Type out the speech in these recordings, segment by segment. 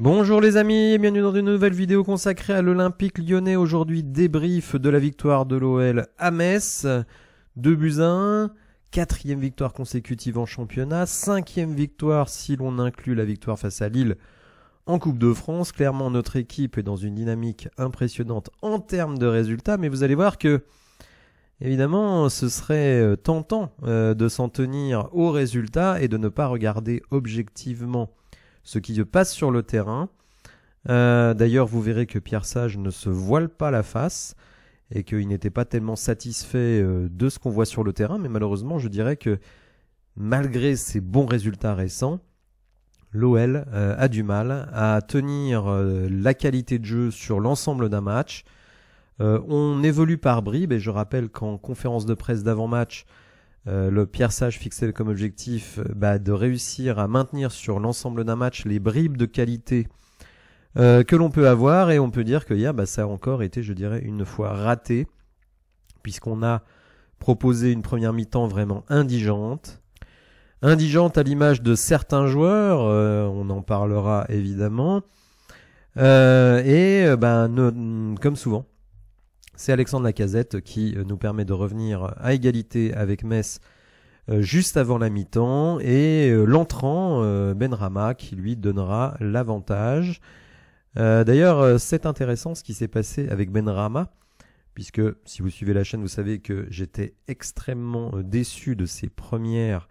Bonjour les amis et bienvenue dans une nouvelle vidéo consacrée à l'Olympique lyonnais. Aujourd'hui débrief de la victoire de l'OL à Metz. 2 buts à 1, quatrième victoire consécutive en championnat, cinquième victoire si l'on inclut la victoire face à Lille en Coupe de France. Clairement notre équipe est dans une dynamique impressionnante en termes de résultats, mais vous allez voir que évidemment ce serait euh, tentant euh, de s'en tenir aux résultats et de ne pas regarder objectivement ce qui se passe sur le terrain. Euh, d'ailleurs, vous verrez que Pierre Sage ne se voile pas la face et qu'il n'était pas tellement satisfait euh, de ce qu'on voit sur le terrain, mais malheureusement, je dirais que malgré ses bons résultats récents, l'OL euh, a du mal à tenir la qualité de jeu sur l'ensemble d'un match. on évolue par bribes, et je rappelle qu'en conférence de presse d'avant-match, euh, le Pierre Sage comme objectif euh, bah, de réussir à maintenir sur l'ensemble d'un match les bribes de qualité euh, que l'on peut avoir et on peut dire que hier bah, ça a encore été je dirais une fois raté puisqu'on a proposé une première mi-temps vraiment indigente indigente à l'image de certains joueurs on en parlera évidemment et ben comme souvent c'est Alexandre Lacazette qui euh, nous permet de revenir à égalité avec Metz euh, juste avant la mi-temps et euh, l'entrant Ben Rama qui lui donnera l'avantage. D'ailleurs, c'est intéressant ce qui s'est passé avec Ben Rama puisque si vous suivez la chaîne, vous savez que j'étais extrêmement déçu de ses premières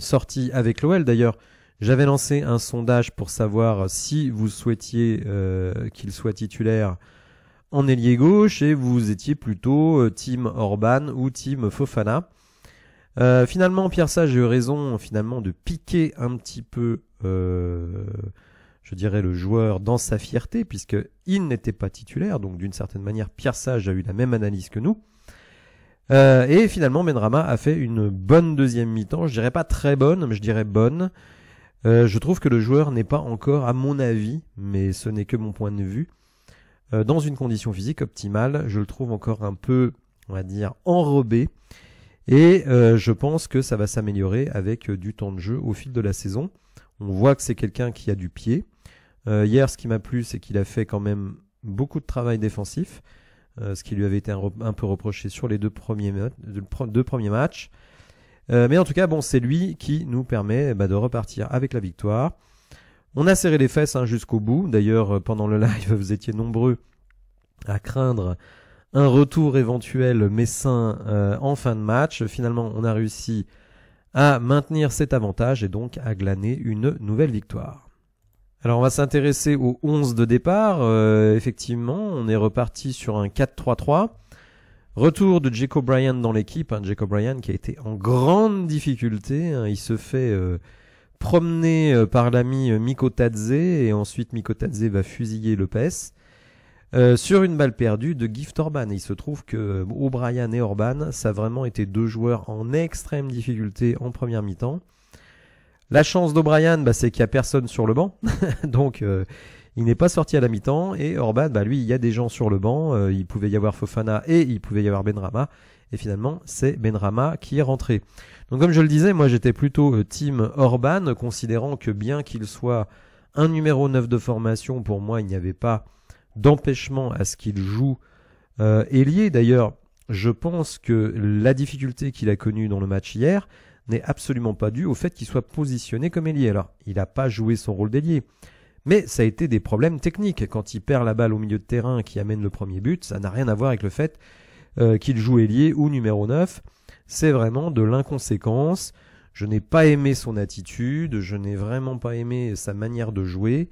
sorties avec l'OL. D'ailleurs, j'avais lancé un sondage pour savoir si vous souhaitiez euh, qu'il soit titulaire en ailier gauche et vous étiez plutôt euh, team Orban ou team Fofana. Euh, finalement, Pierre Sage a eu raison finalement de piquer un petit peu, je dirais, le joueur dans sa fierté puisque il n'était pas titulaire. Donc d'une certaine manière, Pierre Sage a eu la même analyse que nous. et finalement, Benrama a fait une bonne deuxième mi-temps. Je dirais pas très bonne, mais je dirais bonne. Euh, je trouve que le joueur n'est pas encore, à mon avis, mais ce n'est que mon point de vue, euh, dans une condition physique optimale. Je le trouve encore un peu, on va dire, enrobé. Et euh, je pense que ça va s'améliorer avec du temps de jeu au fil de la saison. On voit que c'est quelqu'un qui a du pied. hier, ce qui m'a plu, c'est qu'il a fait quand même beaucoup de travail défensif, ce qui lui avait été un, peu reproché sur les deux premiers matchs. Euh, mais en tout cas, bon, c'est lui qui nous permet bah, de repartir avec la victoire. On a serré les fesses hein, jusqu'au bout. D'ailleurs, euh, pendant le live, vous étiez nombreux à craindre un retour éventuel messin euh, en fin de match. Finalement, on a réussi à maintenir cet avantage et donc à glaner une nouvelle victoire. Alors on va s'intéresser aux 11 de départ. effectivement, on est reparti sur un 4-3-3 Retour de Jacob O'Brien dans l'équipe, hein, Jacob Jake O'Brien qui a été en grande difficulté, hein. il se fait euh, promener euh, par l'ami euh, Miko Tadze et ensuite Miko Tadze va fusiller le PES sur une balle perdue de Gift Orban. il se trouve que O'Brien et Orban, ça a vraiment été deux joueurs en extrême difficulté en première mi-temps. La chance d'O'Brien, bah, c'est qu'il n'y a personne sur le banc, donc il n'est pas sorti à la mi-temps et Orban, bah, lui, il y a des gens sur le banc. Euh, il pouvait y avoir Fofana et il pouvait y avoir Benrama. Et finalement, c'est Benrama qui est rentré. Donc comme je le disais, moi j'étais plutôt euh, team Orban, considérant que bien qu'il soit un numéro 9 de formation, pour moi il n'y avait pas d'empêchement à ce qu'il joue euh, D'ailleurs, je pense que la difficulté qu'il a connue dans le match hier n'est absolument pas due au fait qu'il soit positionné comme ailier. Alors, il n'a pas joué son rôle d'ailier. Mais ça a été des problèmes techniques. Quand il perd la balle au milieu de terrain qui amène le premier but, ça n'a rien à voir avec le fait euh, qu'il joue ailier ou numéro 9. C'est vraiment de l'inconséquence. Je n'ai pas aimé son attitude, je n'ai vraiment pas aimé sa manière de jouer.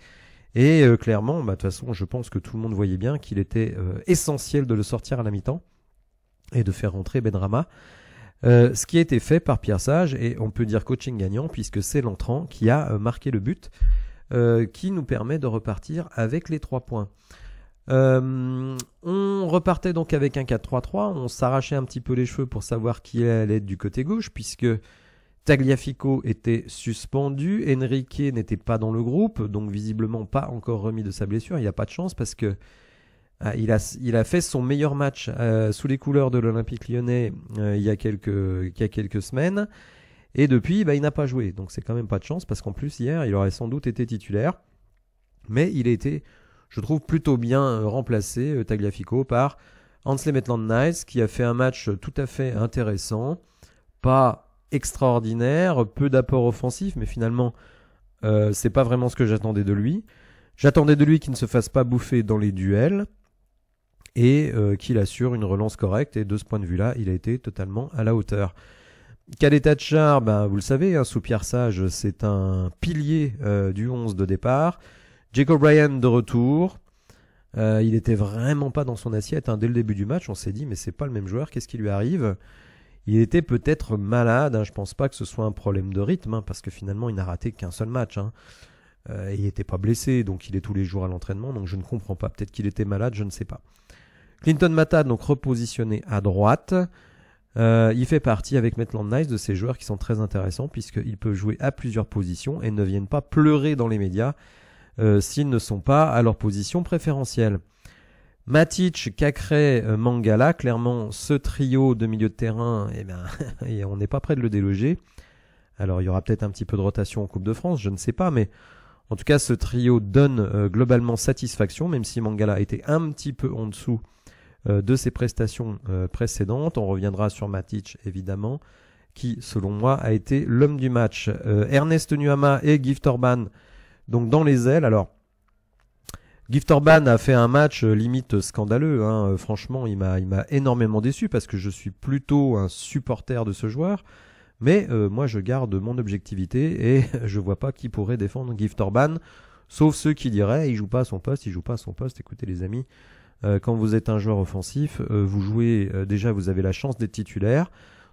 Et euh, clairement, bah, de toute façon, je pense que tout le monde voyait bien qu'il était euh, essentiel de le sortir à la mi-temps et de faire rentrer Benrama. ce qui a été fait par Pierre Sage, et on peut dire coaching gagnant, puisque c'est l'entrant qui a marqué le but. Euh, qui nous permet de repartir avec les 3 points. Euh, on repartait donc avec un 4-3-3, on s'arrachait un petit peu les cheveux pour savoir qui allait être du côté gauche, puisque Tagliafico était suspendu, Enrique n'était pas dans le groupe, donc visiblement pas encore remis de sa blessure, il n'y a pas de chance parce que ah, il, a, fait son meilleur match euh, sous les couleurs de l'Olympique lyonnais il, y a quelques, semaines. Et depuis, bah, il n'a pas joué. Donc c'est quand même pas de chance parce qu'en plus, hier, il aurait sans doute été titulaire. Mais il a été, je trouve, plutôt bien euh, remplacé, euh, Tagliafico, par Hansley Maitland Nice, qui a fait un match euh, tout à fait intéressant. Pas extraordinaire, peu d'apport offensif, mais finalement, c'est pas vraiment ce que j'attendais de lui. J'attendais de lui qu'il ne se fasse pas bouffer dans les duels et qu'il assure une relance correcte. Et de ce point de vue-là, il a été totalement à la hauteur. Quel de char hein, Vous le savez, hein, Pierre Sage, c'est un pilier euh, du 11 de départ. Jacob Bryan de retour. Euh, il était vraiment pas dans son assiette. Hein. Dès le début du match, on s'est dit, mais c'est pas le même joueur, qu'est-ce qui lui arrive Il était peut-être malade. Hein. Je pense pas que ce soit un problème de rythme, hein, parce que finalement, il n'a raté qu'un seul match. Euh, il n'était pas blessé, donc il est tous les jours à l'entraînement, donc je ne comprends pas. Peut-être qu'il était malade, je ne sais pas. Clinton Mata donc repositionné à droite. Euh, il fait partie avec Maitland Nice de ces joueurs qui sont très intéressants puisqu'ils peut jouer à plusieurs positions et ne viennent pas pleurer dans les médias euh, s'ils ne sont pas à leur position préférentielle. Matic, Cacré, euh, Mangala, clairement ce trio de milieu de terrain, eh ben, et on n'est pas près de le déloger. Alors il y aura peut-être un petit peu de rotation en Coupe de France, je ne sais pas, mais en tout cas ce trio donne globalement satisfaction, même si Mangala était un petit peu en dessous euh, de ses prestations euh, précédentes. On reviendra sur Matic évidemment, qui selon moi a été l'homme du match. Euh, Ernest Nuama et Gift Orban, donc dans les ailes. Alors, Gift Orban a fait un match limite scandaleux. Hein. Franchement, il m'a, il m'a énormément déçu parce que je suis plutôt un supporter de ce joueur. Mais moi, je garde mon objectivité et je vois pas qui pourrait défendre Gift Orban, sauf ceux qui diraient il joue pas à son poste, il joue pas à son poste. Écoutez, les amis, euh, quand vous êtes un joueur offensif, euh, vous jouez euh, déjà, vous avez la chance d'être titulaire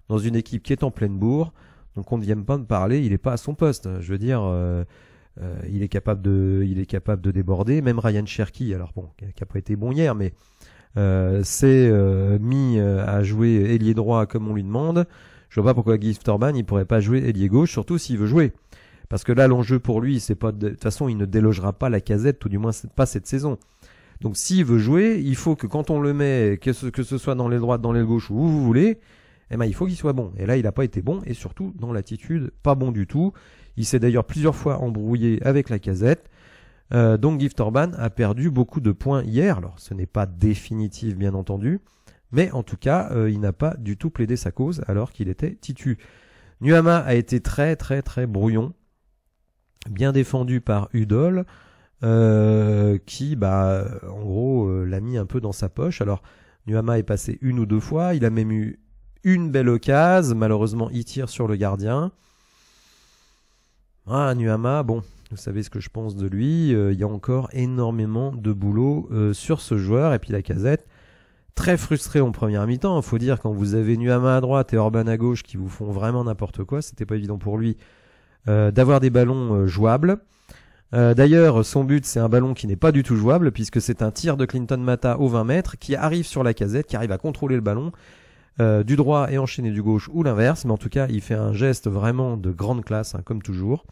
dans une équipe qui est en pleine bourre. Donc on ne vient pas de parler, il n'est pas à son poste. Je veux dire, il est capable de, il est capable de déborder. Même Ryan Cherky, alors bon, qui n'a pas été bon hier, mais euh, s'est mis à jouer ailier droit comme on lui demande. Je vois pas pourquoi Guy Storban ne pourrait pas jouer ailier gauche, surtout s'il veut jouer. Parce que là, l'enjeu pour lui, c'est pas de toute façon, il ne délogera pas la casette, tout du moins pas cette saison. Donc s'il veut jouer, il faut que quand on le met, que ce, que ce soit dans les droites, dans les gauches, où vous voulez, eh ben, il faut qu'il soit bon. Et là, il n'a pas été bon, et surtout dans l'attitude, pas bon du tout. Il s'est d'ailleurs plusieurs fois embrouillé avec la casette. Euh, donc Gift Orban a perdu beaucoup de points hier. Alors ce n'est pas définitif bien entendu, mais en tout cas euh, il n'a pas du tout plaidé sa cause alors qu'il était titu. Nuama a été très très très brouillon, bien défendu par Udol. Euh, qui, bah, en gros, euh, l'a mis un peu dans sa poche. Alors, Nuama est passé une ou deux fois. Il a même eu une belle occasion. Malheureusement, il tire sur le gardien. Ah, Nuama, bon, vous savez ce que je pense de lui. Euh, il y a encore énormément de boulot sur ce joueur. Et puis la casette, très frustré en première mi-temps. Il hein, faut dire, quand vous avez Nuama à droite et Orban à gauche qui vous font vraiment n'importe quoi, c'était pas évident pour lui d'avoir des ballons jouables. Euh, d'ailleurs, son but, c'est un ballon qui n'est pas du tout jouable, puisque c'est un tir de Clinton Mata au 20 mètres, qui arrive sur la casette, qui arrive à contrôler le ballon, euh, du droit et enchaîner du gauche, ou l'inverse, mais en tout cas, il fait un geste vraiment de grande classe, hein, comme toujours.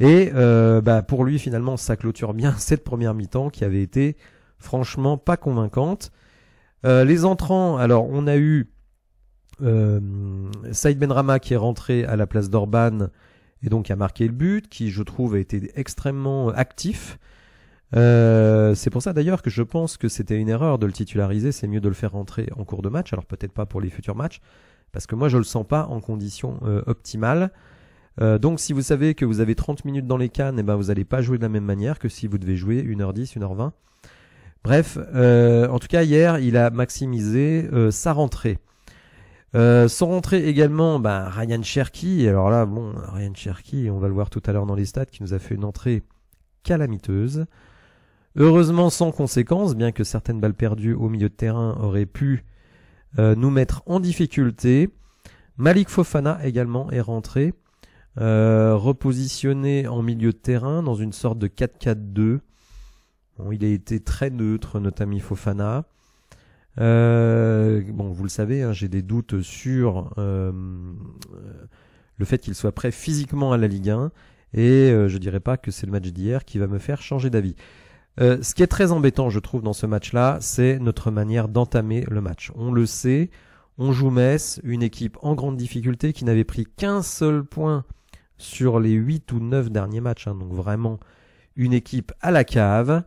Et euh, bah, pour lui, finalement, ça clôture bien cette première mi-temps qui avait été franchement pas convaincante. les entrants, alors on a eu Saïd Benrama qui est rentré à la place d'Orban et donc a marqué le but, qui je trouve a été extrêmement euh, actif. Euh, c'est pour ça d'ailleurs que je pense que c'était une erreur de le titulariser, c'est mieux de le faire rentrer en cours de match, alors peut-être pas pour les futurs matchs, parce que moi je le sens pas en condition euh, optimale. donc si vous savez que vous avez 30 minutes dans les cannes, et eh ben vous n'allez pas jouer de la même manière que si vous devez jouer 1h10, 1h20. Bref, en tout cas hier il a maximisé sa rentrée. Euh, sont rentrés également bah, Ryan Cherky. Alors là, bon, Ryan Cherky, on va le voir tout à l'heure dans les stats, qui nous a fait une entrée calamiteuse. Heureusement sans conséquence, bien que certaines balles perdues au milieu de terrain auraient pu euh, nous mettre en difficulté. Malik Fofana également est rentré, euh, repositionné en milieu de terrain dans une sorte de 4-4-2. il a été très neutre, notre Fofana. Euh, bon, vous le savez, hein, j'ai des doutes sur euh, le fait qu'il soit prêt physiquement à la Ligue 1, et je euh, je dirais pas que c'est le match d'hier qui va me faire changer d'avis. ce qui est très embêtant, je trouve, dans ce match-là, c'est notre manière d'entamer le match. On le sait, on joue Metz, une équipe en grande difficulté qui n'avait pris qu'un seul point sur les 8 ou 9 derniers matchs, hein. donc vraiment une équipe à la cave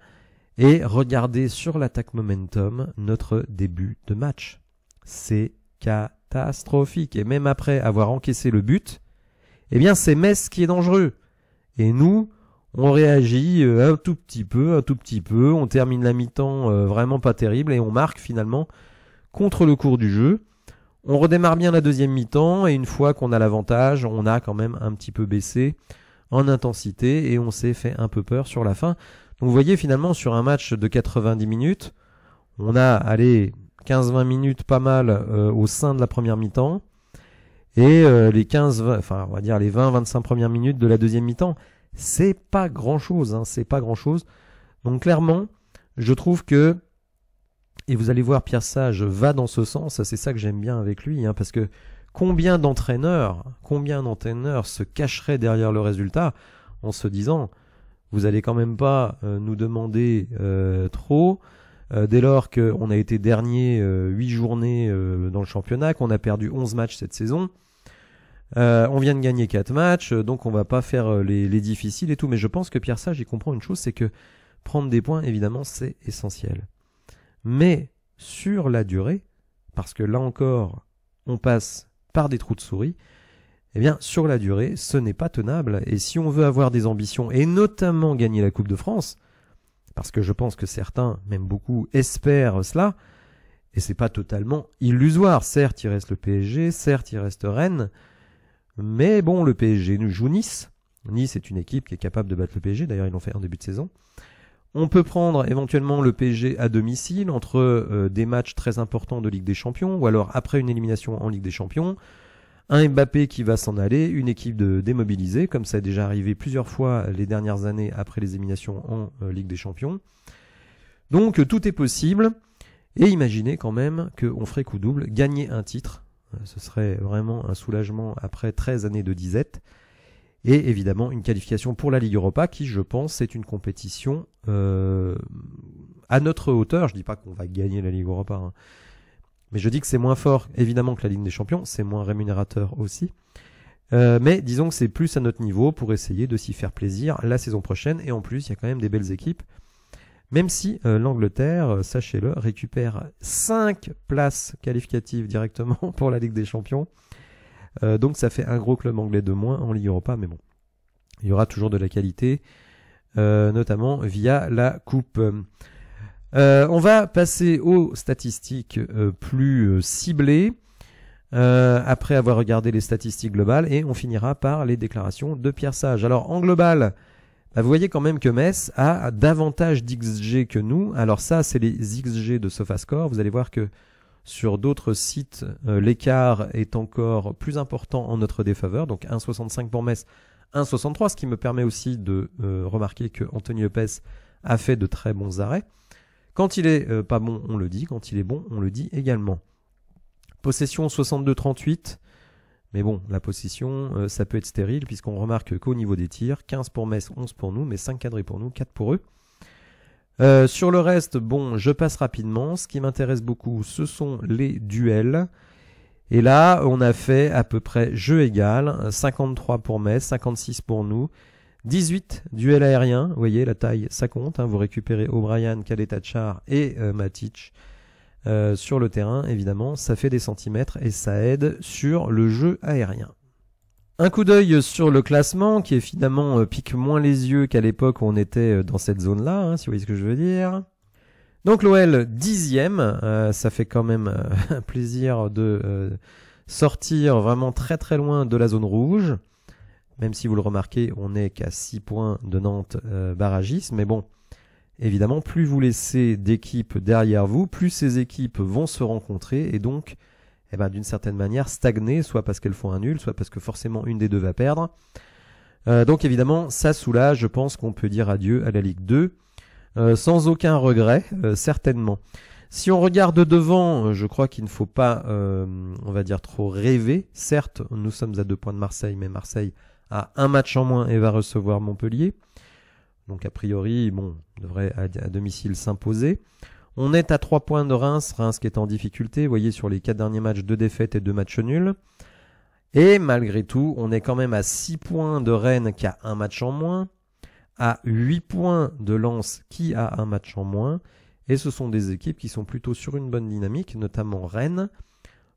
et regardez sur l'attaque momentum notre début de match. C'est catastrophique. Et même après avoir encaissé le but, eh bien c'est Metz qui est dangereux. Et nous, on réagit euh, un tout petit peu, un tout petit peu, on termine la mi-temps euh, vraiment pas terrible et on marque finalement contre le cours du jeu. On redémarre bien la deuxième mi-temps et une fois qu'on a l'avantage, on a quand même un petit peu baissé en intensité et on s'est fait un peu peur sur la fin vous voyez finalement sur un match de 90 minutes, on a allez 15-20 minutes pas mal euh, au sein de la première mi-temps et euh, les 15 20, enfin on va dire les 20-25 premières minutes de la deuxième mi-temps, c'est pas grand-chose hein, c'est pas grand-chose. Donc clairement, je trouve que et vous allez voir Pierre Sage va dans ce sens, c'est ça que j'aime bien avec lui hein, parce que combien d'entraîneurs, combien d'entraîneurs se cacheraient derrière le résultat en se disant vous allez quand même pas euh, nous demander euh, trop. Euh, dès lors qu'on a été dernier 8 journées dans le championnat, qu'on a perdu 11 matchs cette saison, on vient de gagner 4 matchs, donc on va pas faire les, difficiles et tout. Mais je pense que Pierre Sage, y comprend une chose, c'est que prendre des points, évidemment, c'est essentiel. Mais sur la durée, parce que là encore, on passe par des trous de souris, eh bien, sur la durée, ce n'est pas tenable. Et si on veut avoir des ambitions, et notamment gagner la Coupe de France, parce que je pense que certains, même beaucoup, espèrent cela, et c'est pas totalement illusoire. Certes, il reste le PSG, certes, il reste Rennes, mais bon, le PSG nous joue Nice. Nice est une équipe qui est capable de battre le PSG, d'ailleurs, ils l'ont fait en début de saison. On peut prendre éventuellement le PSG à domicile entre euh, des matchs très importants de Ligue des Champions, ou alors après une élimination en Ligue des Champions, un Mbappé qui va s'en aller, une équipe de démobilisée, comme ça est déjà arrivé plusieurs fois les dernières années après les éminations en euh, Ligue des Champions. Donc euh, tout est possible. Et imaginez quand même qu'on ferait coup double, gagner un titre. Euh, ce serait vraiment un soulagement après 13 années de disette. Et évidemment une qualification pour la Ligue Europa qui, je pense, est une compétition à notre hauteur. Je dis pas qu'on va gagner la Ligue Europa, hein. Mais je dis que c'est moins fort, évidemment, que la Ligue des Champions, c'est moins rémunérateur aussi. Euh, mais disons que c'est plus à notre niveau pour essayer de s'y faire plaisir la saison prochaine. Et en plus, il y a quand même des belles équipes. Même si euh, l'Angleterre, euh, sachez-le, récupère 5 places qualificatives directement pour la Ligue des Champions. donc ça fait un gros club anglais de moins en Ligue Europa, mais bon, il y aura toujours de la qualité, notamment via la Coupe. Euh, on va passer aux statistiques euh, plus euh, ciblées, après avoir regardé les statistiques globales, et on finira par les déclarations de Pierre Sage. Alors en global, bah, vous voyez quand même que Metz a davantage d'XG que nous. Alors ça, c'est les XG de SofaScore. Vous allez voir que sur d'autres sites, l'écart est encore plus important en notre défaveur, donc 1,65 pour Metz, 1,63, ce qui me permet aussi de remarquer que Anthony Pes a fait de très bons arrêts. Quand il est euh, pas bon, on le dit. Quand il est bon, on le dit également. Possession 62-38. Mais bon, la possession, euh, ça peut être stérile puisqu'on remarque qu'au niveau des tirs, 15 pour Metz, 11 pour nous, mais 5 cadrés pour nous, 4 pour eux. Euh, sur le reste, bon, je passe rapidement. Ce qui m'intéresse beaucoup, ce sont les duels. Et là, on a fait à peu près jeu égal, 53 pour Metz, 56 pour nous, 18 duels aériens, vous voyez la taille ça compte, hein. vous récupérez O'Brien, Kaletachar et euh, Matic euh, sur le terrain évidemment, ça fait des centimètres et ça aide sur le jeu aérien. Un coup d'œil sur le classement qui évidemment euh, pique moins les yeux qu'à l'époque où on était dans cette zone là, hein, si vous voyez ce que je veux dire. Donc l'OL dixième, ça fait quand même un plaisir de sortir vraiment très très loin de la zone rouge même si vous le remarquez, on n'est qu'à 6 points de Nantes euh, barragis mais bon, évidemment, plus vous laissez d'équipes derrière vous, plus ces équipes vont se rencontrer et donc, eh ben, d'une certaine manière, stagner, soit parce qu'elles font un nul, soit parce que forcément une des deux va perdre. Euh, donc évidemment, ça soulage, je pense qu'on peut dire adieu à la Ligue 2, euh, sans aucun regret, certainement. Si on regarde devant, je crois qu'il ne faut pas, on va dire, trop rêver. Certes, nous sommes à deux points de Marseille, mais Marseille a un match en moins et va recevoir Montpellier. Donc a priori, bon, devrait à, domicile s'imposer. On est à 3 points de Reims, Reims qui est en difficulté, vous voyez sur les 4 derniers matchs, 2 défaites et 2 matchs nuls. Et malgré tout, on est quand même à 6 points de Rennes qui a un match en moins, à 8 points de Lens qui a un match en moins, et ce sont des équipes qui sont plutôt sur une bonne dynamique, notamment Rennes.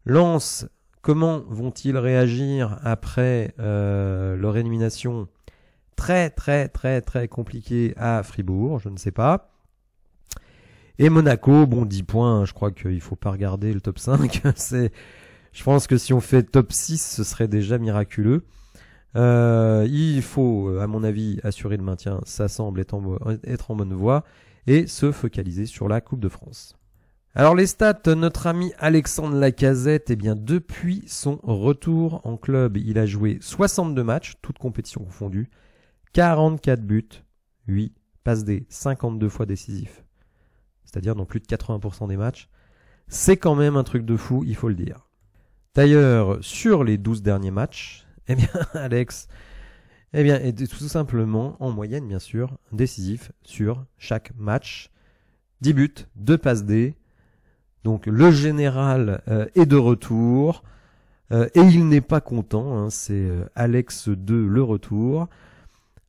Lens Comment vont-ils réagir après euh, leur élimination très très très très compliquée à Fribourg Je ne sais pas. Et Monaco, bon 10 points, hein, je crois qu'il faut pas regarder le top 5. c'est, je pense que si on fait top 6, ce serait déjà miraculeux. Euh, il faut, à mon avis, assurer le maintien. Ça semble être en bonne voie et se focaliser sur la Coupe de France. Alors les stats, notre ami Alexandre Lacazette, eh bien depuis son retour en club, il a joué 62 matchs, toutes compétitions confondues, 44 buts, 8 passes des 52 fois décisifs. C'est-à-dire dans plus de 80% des matchs. C'est quand même un truc de fou, il faut le dire. D'ailleurs, sur les 12 derniers matchs, eh bien Alex, eh bien est tout simplement en moyenne bien sûr décisif sur chaque match. 10 buts, 2 passes D, donc le général euh, est de retour euh, et il n'est pas content. Hein, c'est euh, Alex 2 le retour.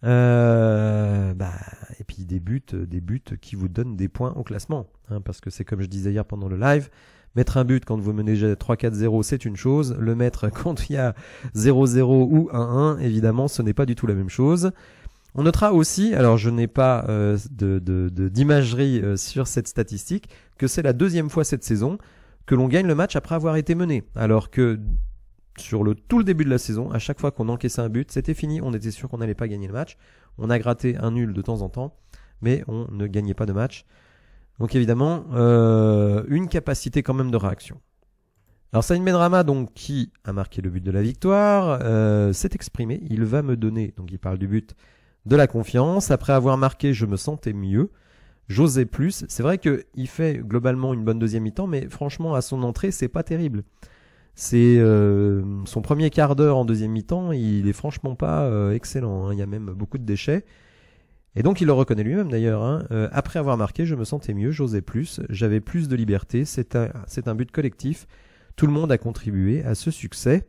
Euh, bah, et puis des buts, des buts qui vous donnent des points au classement. Hein, parce que c'est comme je disais hier pendant le live, mettre un but quand vous menez 3-4-0 c'est une chose, le mettre quand il y a 0-0 ou 1-1 évidemment ce n'est pas du tout la même chose. On notera aussi, alors je n'ai pas euh, d'imagerie de, euh, sur cette statistique, que c'est la deuxième fois cette saison que l'on gagne le match après avoir été mené. Alors que sur le tout le début de la saison, à chaque fois qu'on encaissait un but, c'était fini, on était sûr qu'on n'allait pas gagner le match. On a gratté un nul de temps en temps, mais on ne gagnait pas de match. Donc évidemment, euh, une capacité quand même de réaction. Alors Saïd Medrama, donc qui a marqué le but de la victoire, s'est exprimé. Il va me donner, donc il parle du but, de la confiance. Après avoir marqué, je me sentais mieux. J'osais plus. C'est vrai qu'il fait globalement une bonne deuxième mi-temps, mais franchement, à son entrée, c'est pas terrible. C'est euh, son premier quart d'heure en deuxième mi-temps, il est franchement pas euh, excellent. Hein. Il y a même beaucoup de déchets. Et donc il le reconnaît lui-même d'ailleurs. Hein. Euh, après avoir marqué, je me sentais mieux, j'osais plus, j'avais plus de liberté. C'est un, but collectif. Tout le monde a contribué à ce succès.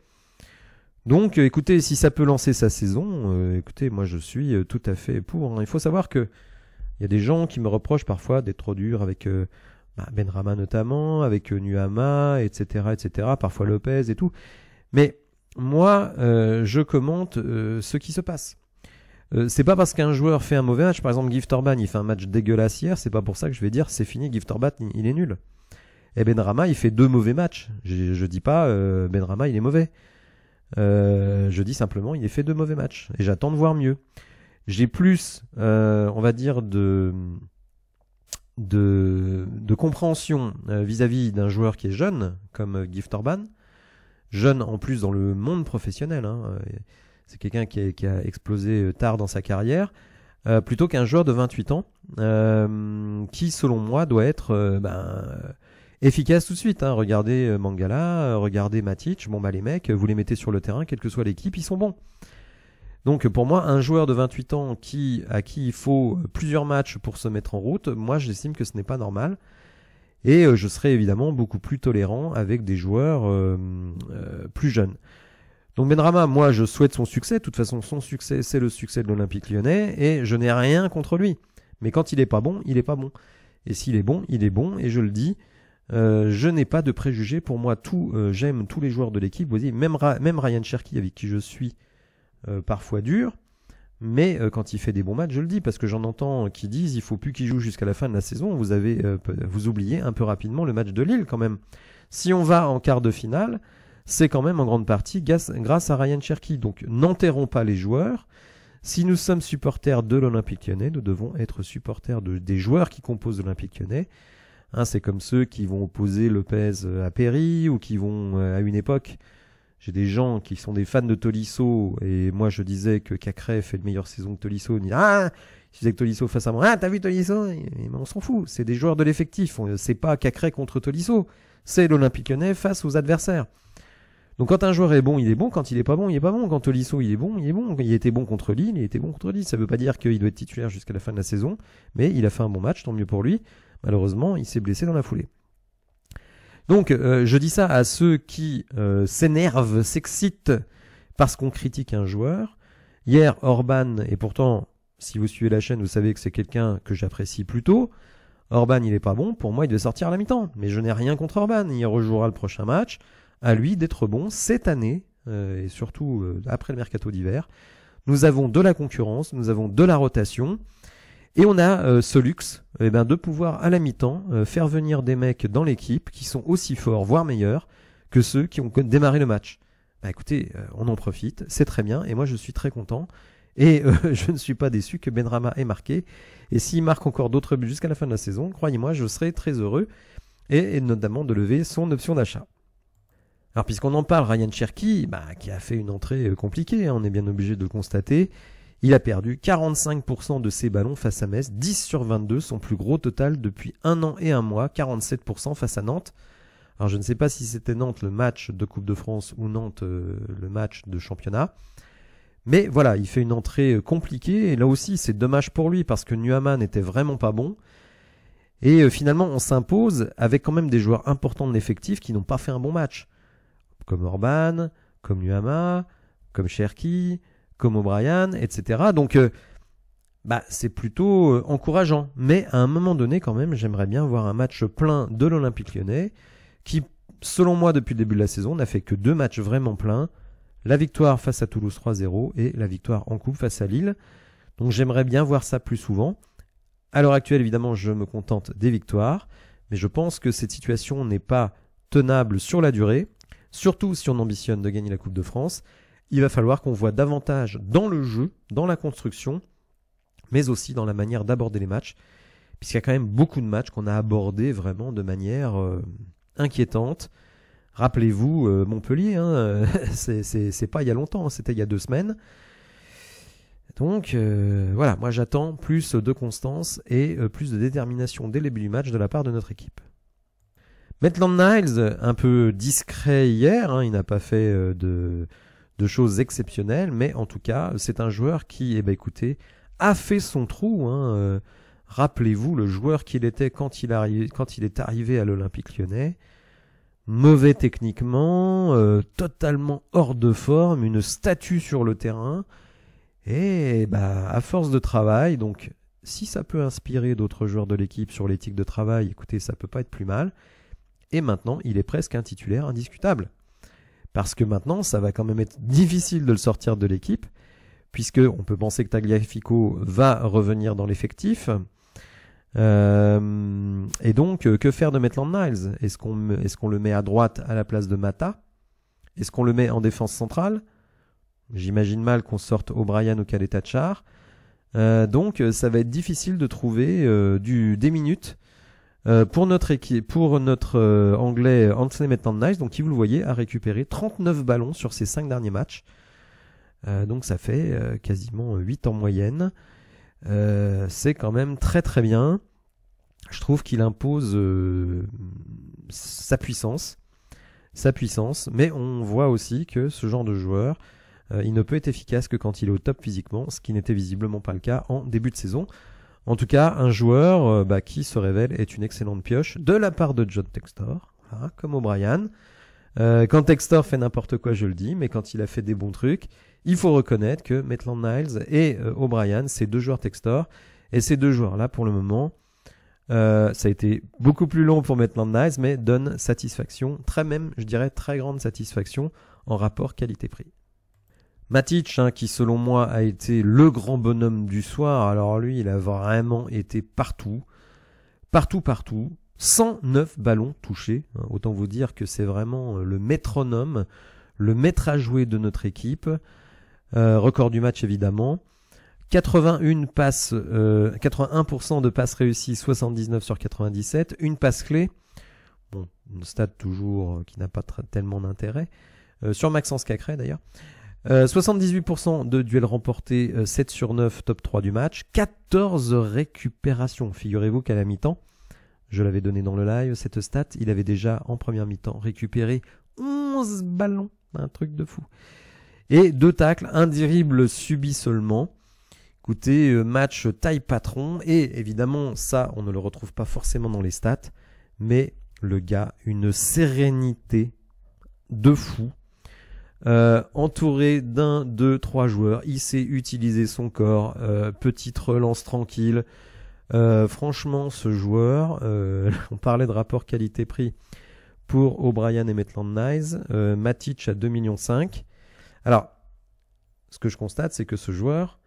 Donc euh, écoutez, si ça peut lancer sa saison, euh, écoutez, moi je suis euh, tout à fait pour. Hein. Il faut savoir que il y a des gens qui me reprochent parfois d'être trop dur avec bah, Benrama notamment, avec Nuhama, etc., etc., parfois Lopez et tout. Mais moi, je commente ce qui se passe. c'est pas parce qu'un joueur fait un mauvais match, par exemple Gift il fait un match dégueulasse hier, c'est pas pour ça que je vais dire c'est fini, Gift il est nul. Et Benrama, il fait deux mauvais matchs. Je, je dis pas Benrama, il est mauvais. Euh, je dis simplement, il est fait de mauvais matchs. Et j'attends de voir mieux. J'ai plus, euh, on va dire, de, de, compréhension euh, vis-à-vis d'un joueur qui est jeune, comme Gift Orban. Jeune en plus dans le monde professionnel. Hein, c'est quelqu'un qui, a explosé tard dans sa carrière. plutôt qu'un joueur de 28 ans, qui selon moi doit être ben, efficace tout de suite. Hein. Regardez euh, Mangala, euh, regardez Matic. Bon, bah, les mecs, euh, vous les mettez sur le terrain, quelle que soit l'équipe, ils sont bons. Donc, pour moi, un joueur de 28 ans qui, à qui il faut plusieurs matchs pour se mettre en route, moi, j'estime que ce n'est pas normal. Et je serais évidemment beaucoup plus tolérant avec des joueurs plus jeunes. Donc Benrama, moi je souhaite son succès, de toute façon son succès c'est le succès de l'Olympique lyonnais, et je n'ai rien contre lui. Mais quand il n'est pas bon, il est pas bon. Et s'il est bon, il est bon, et je le dis, euh, je n'ai pas de préjugés. Pour moi, tout, euh, j'aime tous les joueurs de l'équipe. Vous voyez, même, Ryan Cherky, avec qui je suis euh, parfois dur, mais quand il fait des bons matchs, je le dis parce que j'en entends qui disent il faut plus qu'il joue jusqu'à la fin de la saison. Vous avez, vous oubliez un peu rapidement le match de Lille quand même. Si on va en quart de finale, c'est quand même en grande partie grâce à Ryan Cherky. Donc n'enterrons pas les joueurs. Si nous sommes supporters de l'Olympique lyonnais, nous devons être supporters de, des joueurs qui composent l'Olympique lyonnais. Hein, c'est comme ceux qui vont opposer Lopez euh, à Perry ou qui vont euh, à une époque. J'ai des gens qui sont des fans de Tolisso et moi je disais que Cacré fait une meilleure saison que Tolisso. On dit ah, je disais que Tolisso face à moi. Ah, t'as vu Tolisso on s'en fout. C'est des joueurs de l'effectif. C'est pas Cacré contre Tolisso. C'est l'Olympique Lyonnais face aux adversaires. Donc quand un joueur est bon, il est bon. Quand il est pas bon, il est pas bon. Quand Tolisso, il est bon, il est bon. Il était bon contre Lille, il était bon contre Lille. Ça veut pas dire qu'il doit être titulaire jusqu'à la fin de la saison, mais il a fait un bon match, tant mieux pour lui. Malheureusement, il s'est blessé dans la foulée. Donc, euh, je dis ça à ceux qui euh, s'énervent, s'excitent parce qu'on critique un joueur. Hier, Orban, et pourtant, si vous suivez la chaîne, vous savez que c'est quelqu'un que j'apprécie plutôt. Orban, il est pas bon. Pour moi, il devait sortir à la mi-temps. Mais je n'ai rien contre Orban. Il rejouera le prochain match. À lui d'être bon cette année, euh, et surtout après le mercato d'hiver. Nous avons de la concurrence, nous avons de la rotation. Et on a euh, ce luxe eh ben, de pouvoir à la mi-temps euh, faire venir des mecs dans l'équipe qui sont aussi forts, voire meilleurs, que ceux qui ont démarré le match. Bah écoutez, euh, on en profite, c'est très bien, et moi je suis très content. Et je ne suis pas déçu que Benrama ait marqué. Et s'il marque encore d'autres buts jusqu'à la fin de la saison, croyez-moi, je serai très heureux, et, notamment de lever son option d'achat. Alors puisqu'on en parle, Ryan Cherky, bah, qui a fait une entrée compliquée, hein, on est bien obligé de le constater, il a perdu 45% de ses ballons face à Metz, 10 sur 22, son plus gros total depuis un an et un mois, 47% face à Nantes. Alors je ne sais pas si c'était Nantes le match de Coupe de France ou Nantes euh, le match de championnat. Mais voilà, il fait une entrée euh, compliquée et là aussi c'est dommage pour lui parce que Nuama n'était vraiment pas bon. Et euh, finalement on s'impose avec quand même des joueurs importants de l'effectif qui n'ont pas fait un bon match. Comme Orban, comme Nuama, comme Cherki, comme O'Brien, etc. Donc, euh, bah, c'est plutôt euh, encourageant. Mais à un moment donné, quand même, j'aimerais bien voir un match plein de l'Olympique lyonnais, qui, selon moi, depuis le début de la saison, n'a fait que deux matchs vraiment pleins. La victoire face à Toulouse 3-0 et la victoire en coupe face à Lille. Donc j'aimerais bien voir ça plus souvent. À l'heure actuelle, évidemment, je me contente des victoires, mais je pense que cette situation n'est pas tenable sur la durée, surtout si on ambitionne de gagner la Coupe de France il va falloir qu'on voit davantage dans le jeu, dans la construction, mais aussi dans la manière d'aborder les matchs, puisqu'il y a quand même beaucoup de matchs qu'on a abordés vraiment de manière euh, inquiétante. Rappelez-vous euh, Montpellier, hein, euh, c'est pas il y a longtemps, hein, c'était il y a deux semaines. Donc voilà, moi j'attends plus de constance et plus de détermination dès le début du match de la part de notre équipe. Maitland Niles, un peu discret hier, hein, il n'a pas fait de, de choses exceptionnelles, mais en tout cas, c'est un joueur qui, eh ben, écoutez, a fait son trou. Hein, euh, Rappelez-vous le joueur qu'il était quand il, quand il, est arrivé à l'Olympique lyonnais. Mauvais techniquement, euh, totalement hors de forme, une statue sur le terrain. Et bah, à force de travail, donc si ça peut inspirer d'autres joueurs de l'équipe sur l'éthique de travail, écoutez, ça peut pas être plus mal. Et maintenant, il est presque un titulaire indiscutable. Parce que maintenant, ça va quand même être difficile de le sortir de l'équipe, puisque on peut penser que Tagliafico va revenir dans l'effectif. Euh, et donc, euh, que faire de Maitland Niles Est-ce qu'on est qu'on le met à droite à la place de Mata Est-ce qu'on le met en défense centrale J'imagine mal qu'on sorte O'Brien ou Caleta Char. Euh, donc, ça va être difficile de trouver du, des minutes euh, pour notre équipe, pour notre euh, anglais euh, Anthony Nice, donc qui vous le voyez, a récupéré 39 ballons sur ses 5 derniers matchs. donc ça fait quasiment 8 en moyenne. c'est quand même très très bien. Je trouve qu'il impose sa puissance. Sa puissance. Mais on voit aussi que ce genre de joueur, il ne peut être efficace que quand il est au top physiquement, ce qui n'était visiblement pas le cas en début de saison. En tout cas, un joueur euh, bah, qui se révèle est une excellente pioche de la part de John Textor, hein, comme O'Brien. Euh, quand Textor fait n'importe quoi, je le dis, mais quand il a fait des bons trucs, il faut reconnaître que Maitland Niles et euh, O'Brien, ces deux joueurs Textor, et ces deux joueurs-là, pour le moment, ça a été beaucoup plus long pour Maitland Niles, mais donne satisfaction, très même, je dirais, très grande satisfaction en rapport qualité-prix. Matic, hein, qui selon moi a été le grand bonhomme du soir, alors lui, il a vraiment été partout, partout, partout. 109 ballons touchés, hein, autant vous dire que c'est vraiment euh, le métronome, le maître à jouer de notre équipe. Euh, record du match évidemment. 81 passes, 81% euh, de passes réussies, 79 sur 97, une passe clé, bon, une stade toujours qui n'a pas tellement d'intérêt, sur Maxence Cacré d'ailleurs, 78% euh, de duels remportés, 7 euh, sur 9, top 3 du match. 14 récupérations. Figurez-vous qu'à la mi-temps, je l'avais donné dans le live, cette stat, il avait déjà en première mi-temps récupéré 11 ballons. Un truc de fou. Et deux tacles, un dirible subi seulement. Écoutez, euh, match taille patron. Et évidemment, ça, on ne le retrouve pas forcément dans les stats. Mais le gars, une sérénité de fou. Euh, entouré d'un, deux, trois joueurs, il sait utiliser son corps, euh, petite relance tranquille. Euh, franchement, ce joueur, on parlait de rapport qualité-prix pour O'Brien et Maitland Nice, Matic à 2,5 millions. Alors, ce que je constate, c'est que ce joueur,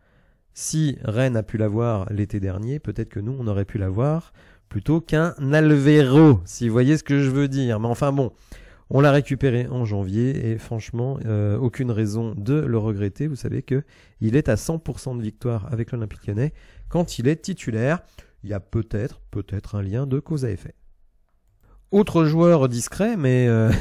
si Rennes a pu l'avoir l'été dernier, peut-être que nous, on aurait pu l'avoir plutôt qu'un Alvero, si vous voyez ce que je veux dire. Mais enfin bon, on l'a récupéré en janvier et franchement, euh, aucune raison de le regretter. Vous savez que il est à 100% de victoire avec l'Olympique lyonnais quand il est titulaire. Il y a peut-être, peut-être un lien de cause à effet. Autre joueur discret, mais euh,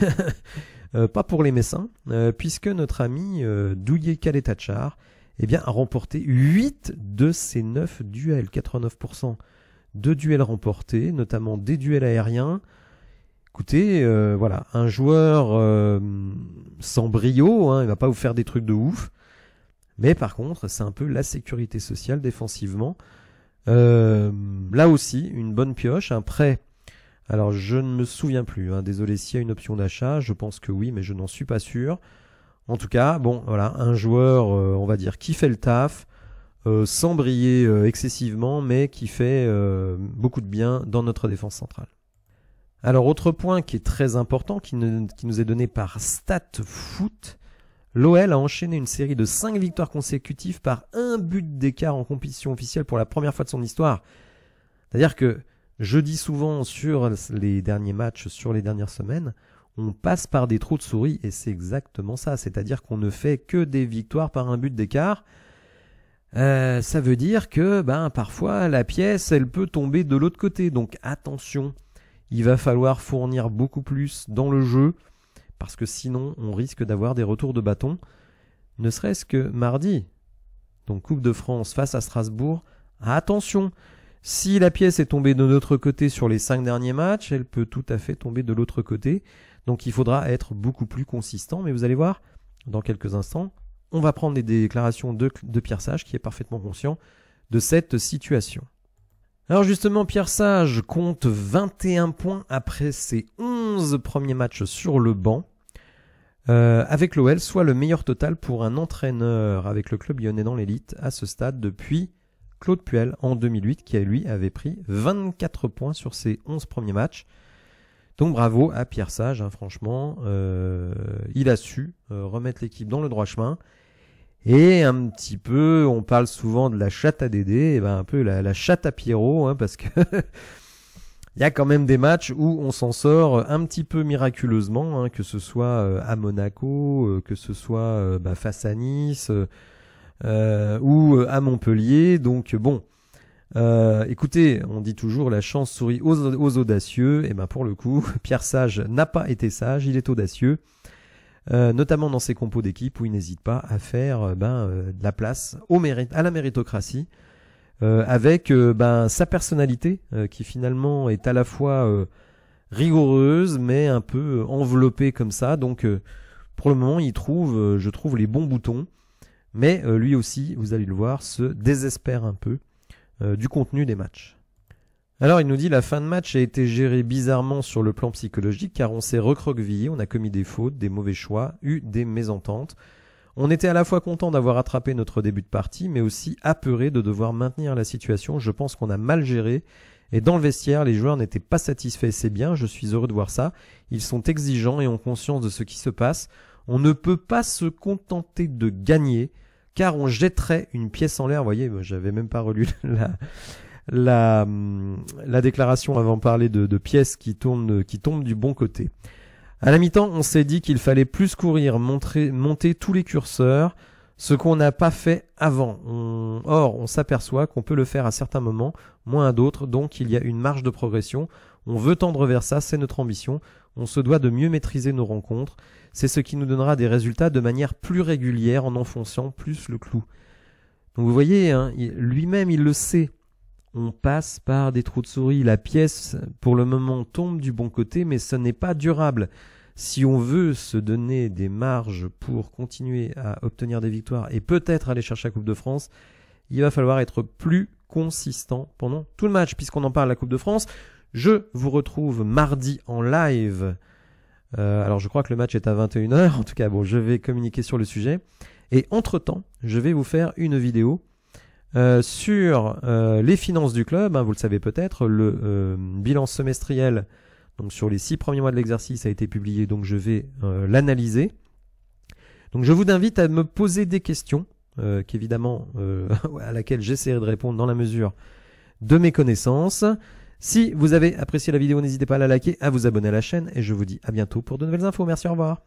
euh, pas pour les Messins, puisque notre ami Douillet Kaletachar eh bien, a remporté 8 de ses 9 duels, 89% de duels remportés, notamment des duels aériens, écoutez, euh, voilà, un joueur euh, sans brio, hein, il va pas vous faire des trucs de ouf. Mais par contre, c'est un peu la sécurité sociale défensivement. Euh, là aussi, une bonne pioche, un prêt. Alors je ne me souviens plus, hein, désolé s'il y a une option d'achat, je pense que oui, mais je n'en suis pas sûr. En tout cas, bon, voilà, un joueur, on va dire, qui fait le taf, sans briller excessivement, mais qui fait beaucoup de bien dans notre défense centrale. Alors autre point qui est très important, qui, nous est donné par StatFoot, l'OL a enchaîné une série de 5 victoires consécutives par un but d'écart en compétition officielle pour la première fois de son histoire. C'est-à-dire que je dis souvent sur les derniers matchs, sur les dernières semaines, on passe par des trous de souris et c'est exactement ça. C'est-à-dire qu'on ne fait que des victoires par un but d'écart. Euh, ça veut dire que ben parfois la pièce elle peut tomber de l'autre côté. Donc attention il va falloir fournir beaucoup plus dans le jeu, parce que sinon on risque d'avoir des retours de bâton, ne serait-ce que mardi. Donc Coupe de France face à Strasbourg, attention, si la pièce est tombée de notre côté sur les cinq derniers matchs, elle peut tout à fait tomber de l'autre côté, donc il faudra être beaucoup plus consistant, mais vous allez voir, dans quelques instants, on va prendre les déclarations de, de Pierre Sage, qui est parfaitement conscient de cette situation. Alors justement, Pierre Sage compte 21 points après ses 11 premiers matchs sur le banc. Euh, avec l'OL, soit le meilleur total pour un entraîneur avec le club lyonnais dans l'élite à ce stade depuis Claude Puel en 2008 qui lui avait pris 24 points sur ses 11 premiers matchs. Donc bravo à Pierre Sage, hein, franchement, euh, il a su euh, remettre l'équipe dans le droit chemin et un petit peu, on parle souvent de la chatte à Dédé, et ben un peu la, la chatte à Pierrot, hein, parce que il y a quand même des matchs où on s'en sort un petit peu miraculeusement, hein, que ce soit euh, à Monaco, euh, que ce soit euh, bah, face à Nice ou à Montpellier. Donc bon, écoutez, on dit toujours la chance sourit aux, aux audacieux. Et ben pour le coup, Pierre Sage n'a pas été sage, il est audacieux. Euh, notamment dans ses compos d'équipe où il n'hésite pas à faire euh, ben, euh, de la place au mérite, à la méritocratie, avec ben, sa personnalité qui finalement est à la fois rigoureuse mais un peu enveloppée comme ça. Donc pour le moment, il trouve, je trouve, les bons boutons. Mais lui aussi, vous allez le voir, se désespère un peu du contenu des matchs. Alors il nous dit la fin de match a été gérée bizarrement sur le plan psychologique car on s'est recroquevillé, on a commis des fautes, des mauvais choix, eu des mésententes. On était à la fois content d'avoir attrapé notre début de partie mais aussi apeuré de devoir maintenir la situation. Je pense qu'on a mal géré et dans le vestiaire les joueurs n'étaient pas satisfaits, c'est bien, je suis heureux de voir ça. Ils sont exigeants et ont conscience de ce qui se passe. On ne peut pas se contenter de gagner car on jetterait une pièce en l'air. Vous voyez, j'avais même pas relu la, Hum, la, déclaration avant parler de, pièces qui, tournent, qui tombent du bon côté. À la mi-temps, on s'est dit qu'il fallait plus courir, montrer, monter tous les curseurs, ce qu'on n'a pas fait avant. Or, on s'aperçoit qu'on peut le faire à certains moments, moins à d'autres, donc il y a une marge de progression. On veut tendre vers ça, c'est notre ambition. On se doit de mieux maîtriser nos rencontres. C'est ce qui nous donnera des résultats de manière plus régulière en enfonçant plus le clou. Donc vous voyez, hein, lui-même il le sait on passe par des trous de souris. La pièce, pour le moment, tombe du bon côté, mais ce n'est pas durable. Si on veut se donner des marges pour continuer à obtenir des victoires et peut-être aller chercher la Coupe de France, il va falloir être plus consistant pendant tout le match, puisqu'on en parle la Coupe de France. Je vous retrouve mardi en live. Euh, alors je crois que le match est à 21h, en tout cas bon, je vais communiquer sur le sujet. Et entre-temps, je vais vous faire une vidéo euh, sur euh, les finances du club, hein, vous le savez peut-être, le euh, bilan semestriel, donc sur les six premiers mois de l'exercice, a été publié, donc je vais l'analyser. Donc je vous invite à me poser des questions, qu'évidemment, à laquelle j'essaierai de répondre dans la mesure de mes connaissances. Si vous avez apprécié la vidéo, n'hésitez pas à la liker, à vous abonner à la chaîne, et je vous dis à bientôt pour de nouvelles infos. Merci, au revoir.